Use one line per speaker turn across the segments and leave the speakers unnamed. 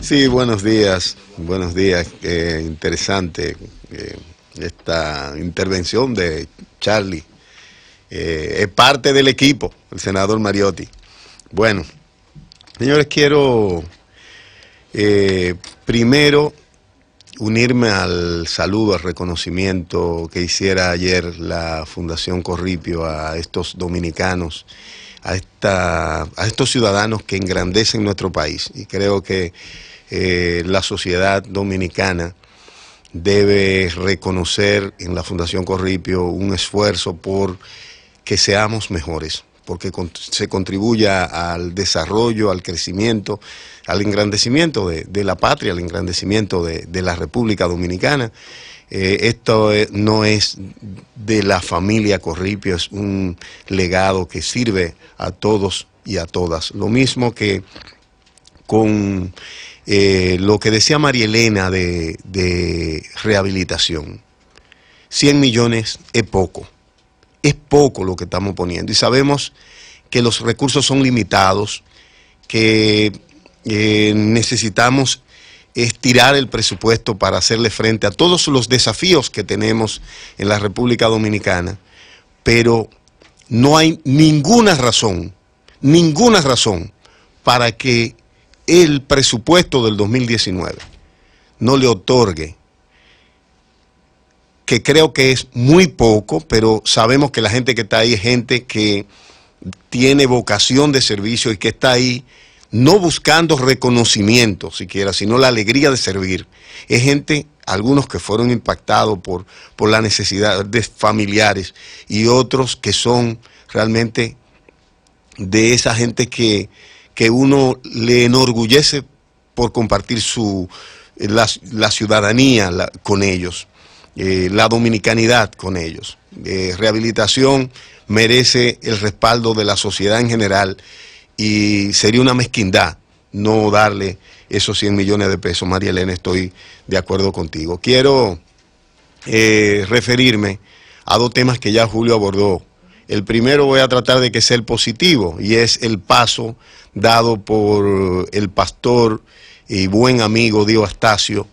Sí, buenos días, buenos días. interesante eh, esta intervención de Charlie. Eh, es parte del equipo, el senador Mariotti. Bueno, señores, quiero eh, primero unirme al saludo, al reconocimiento que hiciera ayer la Fundación Corripio a estos dominicanos a, estos ciudadanos que engrandecen nuestro país. Y creo que eh, la sociedad dominicana debe reconocer en la Fundación Corripio un esfuerzo por que seamos mejores porque se contribuya al desarrollo, al crecimiento, al engrandecimiento de, la patria, al engrandecimiento de, la República Dominicana. Eh, esto eh, no es de la familia Corripio, es un legado que sirve a todos y a todas. Lo mismo que con eh, lo que decía María Elena de, de rehabilitación. 100 millones es poco es poco lo que estamos poniendo y sabemos que los recursos son limitados, que eh, necesitamos estirar el presupuesto para hacerle frente a todos los desafíos que tenemos en la República Dominicana, pero no hay ninguna razón, ninguna razón para que el presupuesto del 2019 no le otorgue que creo que es muy poco, pero sabemos que la gente que está ahí es gente que tiene vocación de servicio y que está ahí no buscando reconocimiento siquiera, sino la alegría de servir. Es gente, algunos que fueron impactados por, la necesidad de familiares y otros que son realmente de esa gente que, que uno le enorgullece por compartir su, la, ciudadanía con ellos. Eh, la dominicanidad con ellos. Eh, rehabilitación merece el respaldo de la sociedad en general y sería una mezquindad no darle esos 100 millones de pesos. María Elena, estoy de acuerdo contigo. Quiero eh, referirme a dos temas que ya Julio abordó. El primero voy a tratar de que sea el positivo y es el paso dado por el pastor y buen amigo Diego Astacio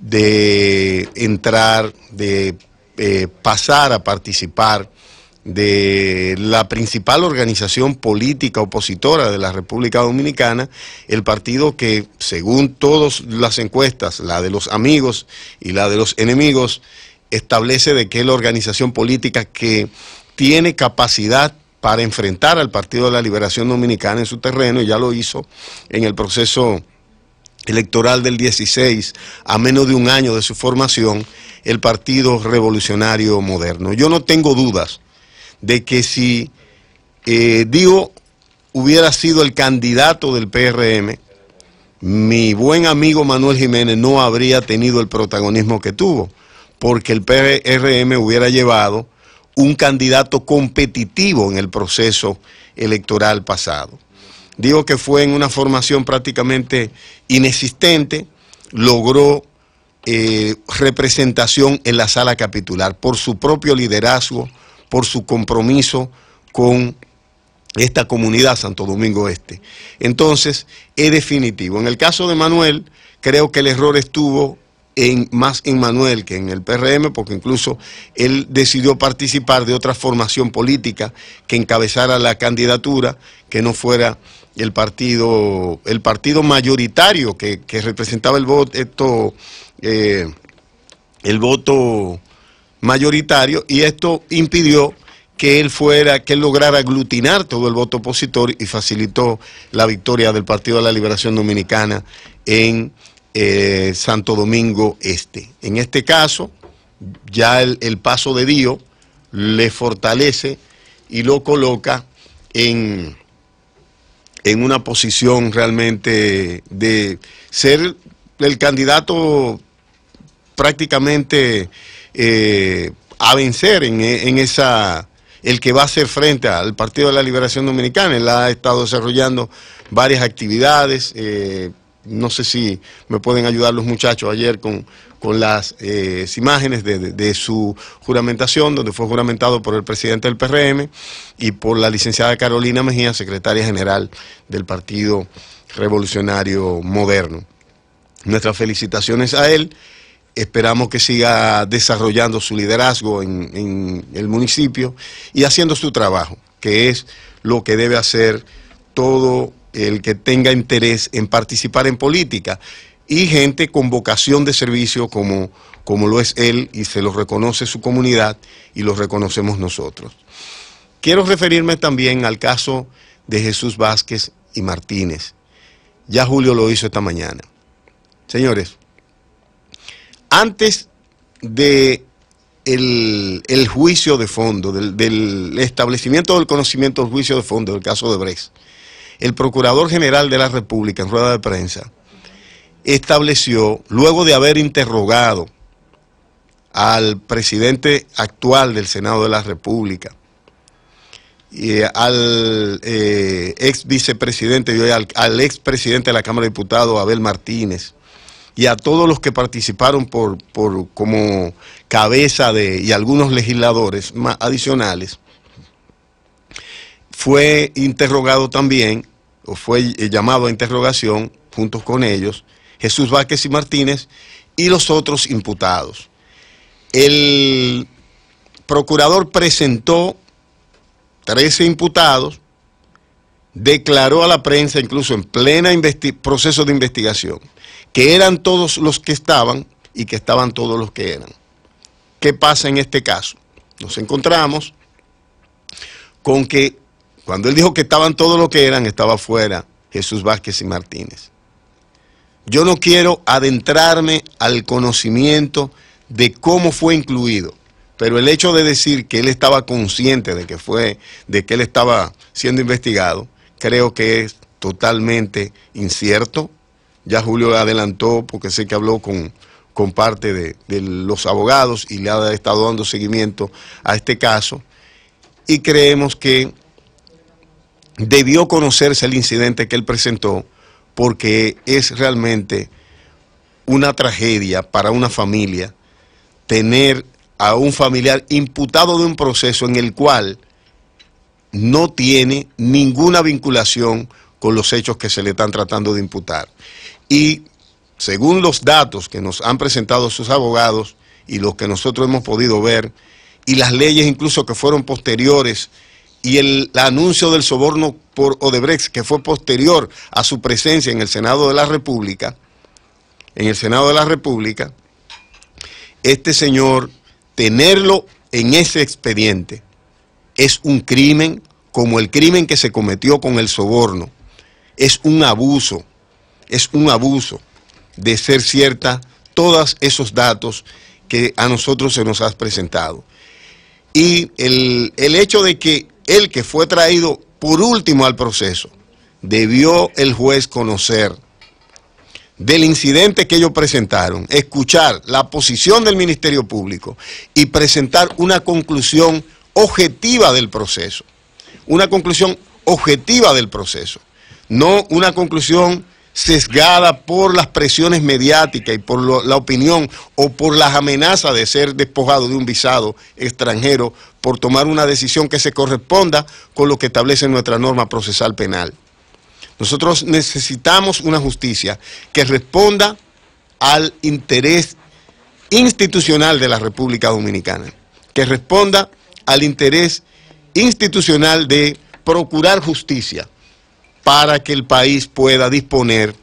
de entrar, de eh, pasar a participar de la principal organización política opositora de la República Dominicana, el partido que, según todas las encuestas, la de los amigos y la de los enemigos, establece de que es la organización política que tiene capacidad para enfrentar al Partido de la Liberación Dominicana en su terreno, y ya lo hizo en el proceso electoral del 16, a menos de un año de su formación, el Partido Revolucionario Moderno. Yo no tengo dudas de que si eh, Dio hubiera sido el candidato del PRM, mi buen amigo Manuel Jiménez no habría tenido el protagonismo que tuvo, porque el PRM hubiera llevado un candidato competitivo en el proceso electoral pasado digo que fue en una formación prácticamente inexistente, logró eh, representación en la sala capitular por su propio liderazgo, por su compromiso con esta comunidad Santo Domingo Este. Entonces, es definitivo. En el caso de Manuel, creo que el error estuvo en, más en Manuel que en el PRM, porque incluso él decidió participar de otra formación política que encabezara la candidatura, que no fuera el partido, el partido mayoritario que, representaba el voto, esto, eh, el voto mayoritario, y esto impidió que él fuera, que él lograra aglutinar todo el voto opositor y facilitó la victoria del Partido de la Liberación Dominicana en eh, Santo Domingo Este. En este caso, ya el, paso de Dios le fortalece y lo coloca en, en una posición realmente de ser el candidato prácticamente eh, a vencer en, esa el que va a hacer frente al Partido de la Liberación Dominicana. Él ha estado desarrollando varias actividades, eh, no sé si me pueden ayudar los muchachos ayer con, las eh, imágenes de, su juramentación, donde fue juramentado por el presidente del PRM y por la licenciada Carolina Mejía, secretaria general del Partido Revolucionario Moderno. Nuestras felicitaciones a él. Esperamos que siga desarrollando su liderazgo en, en el municipio y haciendo su trabajo, que es lo que debe hacer todo el que tenga interés en participar en política y gente con vocación de servicio como, como lo es él y se lo reconoce su comunidad y lo reconocemos nosotros. Quiero referirme también al caso de Jesús Vázquez y Martínez. Ya Julio lo hizo esta mañana. Señores, antes de el, juicio de fondo, del, del, establecimiento del conocimiento del juicio de fondo del caso de Brex, el Procurador General de la República en rueda de prensa estableció, luego de haber interrogado al presidente actual del Senado de la República, y eh, al eh, ex vicepresidente, al, al ex presidente de la Cámara de Diputados, Abel Martínez, y a todos los que participaron por, por como cabeza de, y algunos legisladores más adicionales, fue interrogado también fue eh, llamado a interrogación junto con ellos, Jesús Vázquez y Martínez y los otros imputados. El procurador presentó 13 imputados, declaró a la prensa, incluso en plena proceso de investigación, que eran todos los que estaban y que estaban todos los que eran. ¿Qué pasa en este caso? Nos encontramos con que cuando él dijo que estaban todos lo que eran, estaba fuera Jesús Vázquez y Martínez. Yo no quiero adentrarme al conocimiento de cómo fue incluido, pero el hecho de decir que él estaba consciente de que fue, de que él estaba siendo investigado, creo que es totalmente incierto. Ya Julio adelantó, porque sé que habló con, con parte de, de, los abogados y le ha estado dando seguimiento a este caso. Y creemos que debió conocerse el incidente que él presentó porque es realmente una tragedia para una familia tener a un familiar imputado de un proceso en el cual no tiene ninguna vinculación con los hechos que se le están tratando de imputar. Y según los datos que nos han presentado sus abogados y los que nosotros hemos podido ver, y las leyes incluso que fueron posteriores y el anuncio del soborno por Odebrecht, que fue posterior a su presencia en el Senado de la República, en el Senado de la República, este señor, tenerlo en ese expediente, es un crimen como el crimen que se cometió con el soborno. Es un abuso, es un abuso de ser cierta todos esos datos que a nosotros se nos ha presentado. Y el, el hecho de que el que fue traído por último al proceso, debió el juez conocer del incidente que ellos presentaron, escuchar la posición del Ministerio Público y presentar una conclusión objetiva del proceso. Una conclusión objetiva del proceso, no una conclusión sesgada por las presiones mediáticas y por la opinión o por las amenazas de ser despojado de un visado extranjero por tomar una decisión que se corresponda con lo que establece nuestra norma procesal penal. Nosotros necesitamos una justicia que responda al interés institucional de la República Dominicana, que responda al interés institucional de procurar justicia para que el país pueda disponer,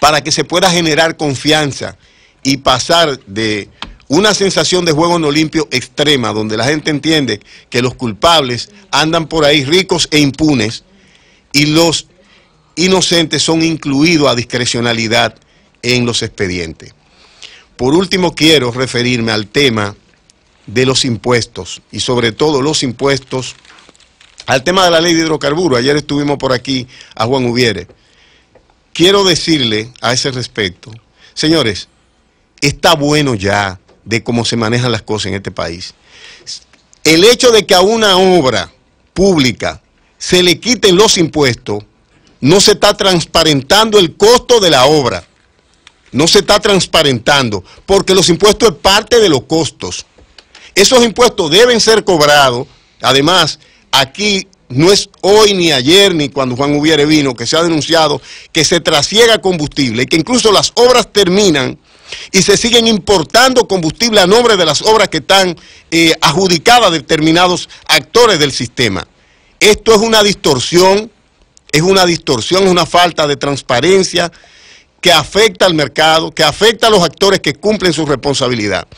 para que se pueda generar confianza y pasar de una sensación de juego en Olimpio extrema, donde la gente entiende que los culpables andan por ahí ricos e impunes y los inocentes son incluidos a discrecionalidad en los expedientes. Por último, quiero referirme al tema de los impuestos y sobre todo los impuestos al tema de la ley de hidrocarburos, ayer estuvimos por aquí a Juan Ubiere. Quiero decirle a ese respecto, señores, está bueno ya de cómo se manejan las cosas en este país. El hecho de que a una obra pública se le quiten los impuestos, no se está transparentando el costo de la obra. No se está transparentando, porque los impuestos es parte de los costos. Esos impuestos deben ser cobrados, además, aquí no es hoy ni ayer ni cuando Juan Ubiere vino que se ha denunciado que se trasiega combustible y que incluso las obras terminan y se siguen importando combustible a nombre de las obras que están eh, adjudicadas a determinados actores del sistema. Esto es una distorsión, es una distorsión, es una falta de transparencia que afecta al mercado, que afecta a los actores que cumplen su responsabilidad.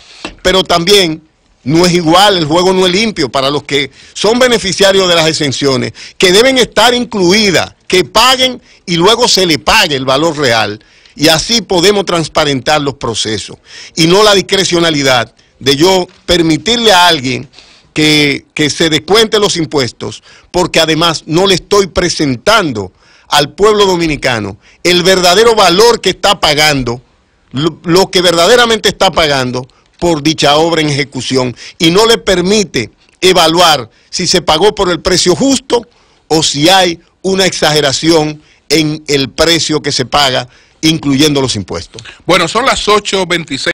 Pero también no es igual, el juego no es limpio para los que son beneficiarios de las exenciones, que deben estar incluidas, que paguen y luego se le pague el valor real. Y así podemos transparentar los procesos y no la discrecionalidad de yo permitirle a alguien que, se descuente los impuestos, porque además no le estoy presentando al pueblo dominicano el verdadero valor que está pagando, lo que verdaderamente está pagando por dicha obra en ejecución y no le permite evaluar si se pagó por el precio justo o si hay una exageración en el precio que se paga, incluyendo los impuestos. Bueno, son las 8.26.